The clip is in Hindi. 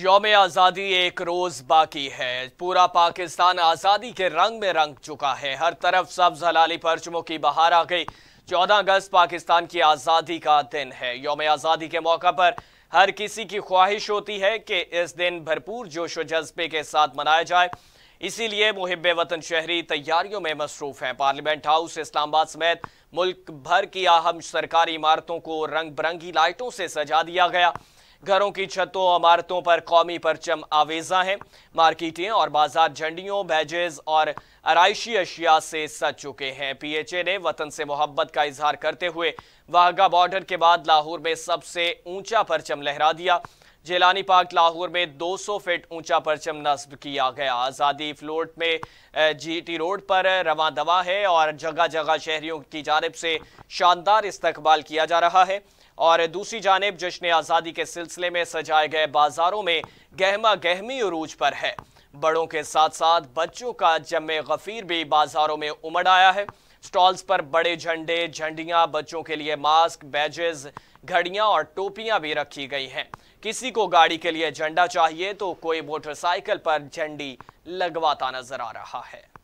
योम आज़ादी एक रोज़ बाकी है पूरा पाकिस्तान आज़ादी के रंग में रंग चुका है हर तरफ सब्ज हलाली परचमों की बहार आ गई चौदह अगस्त पाकिस्तान की आज़ादी का दिन है योम आज़ादी के मौका पर हर किसी की ख्वाहिश होती है कि इस दिन भरपूर जोश जज्बे के साथ मनाया जाए इसीलिए मुहब वतन शहरी तैयारियों में मसरूफ हैं पार्लियामेंट हाउस इस्लामाबाद समेत मुल्क भर की अहम सरकारी इमारतों को रंग बिरंगी लाइटों से सजा दिया गया घरों की छतों इमारतों पर कौमी परचम आवेजा है मार्केटें और बाजार झंडियों बैजेज और आरइशी अशिया से सज चुके हैं पी एच ए ने वतन से मोहब्बत का इजहार करते हुए वाहगा बॉर्डर के बाद लाहौर में सबसे ऊंचा परचम लहरा दिया जेलानी पार्क लाहौर में 200 फीट ऊंचा परचम नस्ब किया गया आज़ादी फ्लोट में जीटी रोड पर रवा दवा है और जगह जगह शहरियों की जानब से शानदार इस्तकबाल किया जा रहा है और दूसरी जानब जश्न आज़ादी के सिलसिले में सजाए गए बाजारों में गहमा गहमी अरूज पर है बड़ों के साथ साथ बच्चों का जम गफीर भी बाजारों में उमड़ आया है स्टॉल्स पर बड़े झंडे झंडियां बच्चों के लिए मास्क बैजेस घड़ियां और टोपियां भी रखी गई हैं किसी को गाड़ी के लिए झंडा चाहिए तो कोई मोटरसाइकिल पर झंडी लगवाता नजर आ रहा है